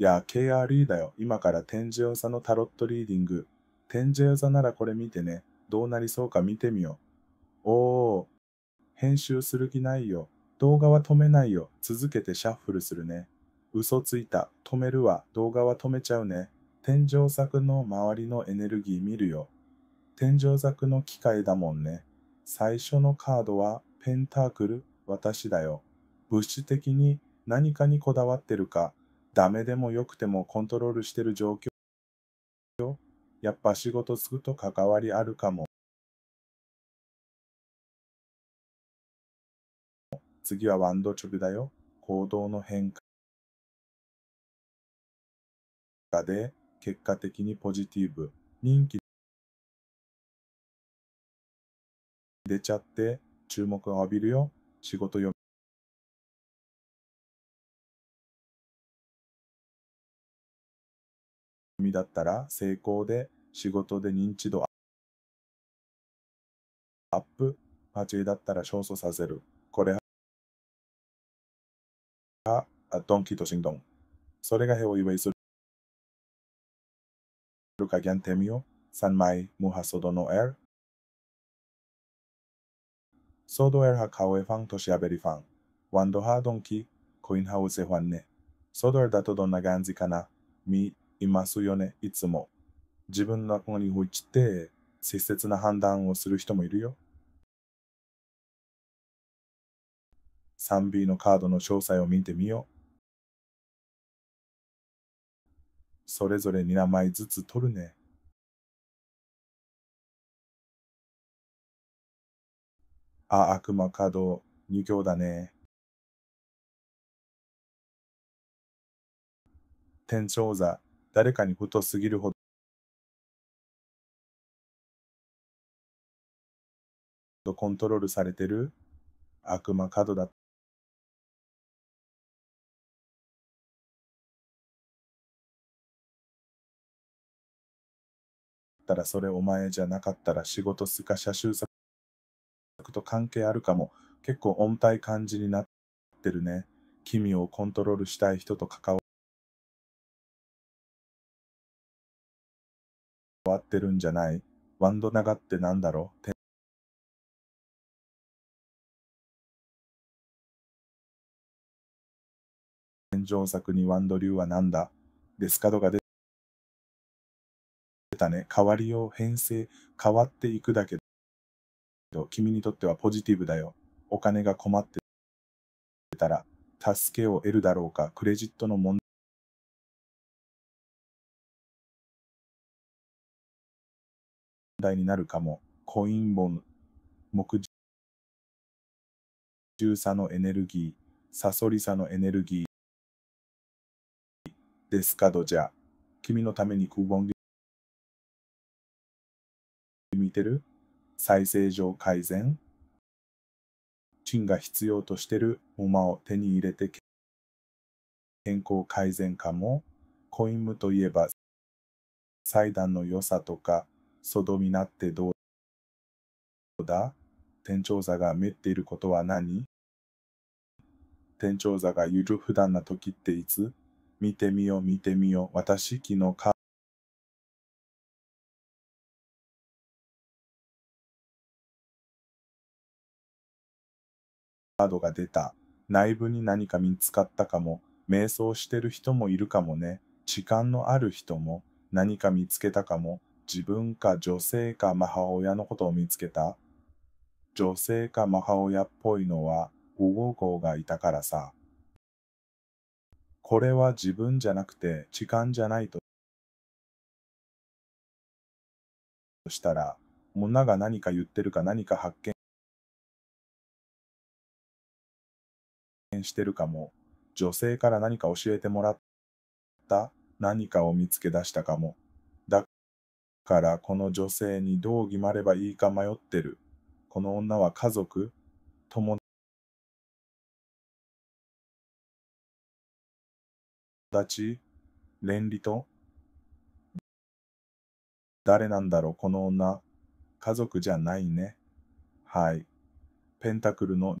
や、KRE だよ。今から天寿用座のタロットリーディング。天寿用座ならこれ見てね。どうなりそうか見てみよう。おお。編集する気ないよ。動画は止めないよ。続けてシャッフルするね。嘘ついた。止めるわ。動画は止めちゃうね。天井作の周りのエネルギー見るよ。天井作の機械だもんね。最初のカードはペンタークル、私だよ。物質的に何かにこだわってるか、ダメでもよくてもコントロールしてる状況やっぱ仕事つくと関わりあるかも次はワンドチョビだよ行動の変化で結果的にポジティブ人気出ちゃって注目を浴びるよ仕事読だったら成功で仕事で認知度アップ、パチだったら勝訴させる。これは、ドンキとドンそれがへを祝いする。かぎゃんてみよ。3枚、ムハソドのエル。ソドエルは顔エファンとシアべリファン。ワンドハードンキ、コインハウセファンネ。ソドエルだとどんな感じかな。み、いますよね、いつも。自分の憧に落置いて、適切な判断をする人もいるよ。3B のカードの詳細を見てみよう。それぞれ2前ずつ取るね。あ、悪魔カード、入教だね。天正座、誰かに太すぎるほどとコントロールされてる悪魔角だったらそれお前じゃなかったら仕事すか車修作と関係あるかも結構重たい感じになってるね君をコントロールしたい人と関わ終わってるんじゃないワンドナガってなんだろう天井作にワンド流はなんだデスカドが出たね。変わりよう、編成、変わっていくだけど、君にとってはポジティブだよ。お金が困ってたら、助けを得るだろうか、クレジットの問題題になるかも。コイン本、木重さのエネルギー、サソリさのエネルギー、デスカドじゃ。君のためにクーボン見てる再生上改善チンが必要としてるモマを手に入れて健康改善かもコインムといえば祭壇の良さとかソドミナってどうだ店長座が滅っていることは何店長座がゆる普段な時っていつ見てみよ見てみよ私昨のカードが出た内部に何か見つかったかも瞑想してる人もいるかもね痴漢のある人も何か見つけたかも自分か女性か母親のことを見つけた。女性か母親っぽいのは5護校がいたからさ。これは自分じゃなくて痴漢じゃないとしたら、女が何か言ってるか何か発見してるかも、女性から何か教えてもらった、何かを見つけ出したかも。からこの女性にどう決まればいいか迷ってる。この女は家族友達連理と誰なんだろうこの女家族じゃないね。はい。ペンタクルの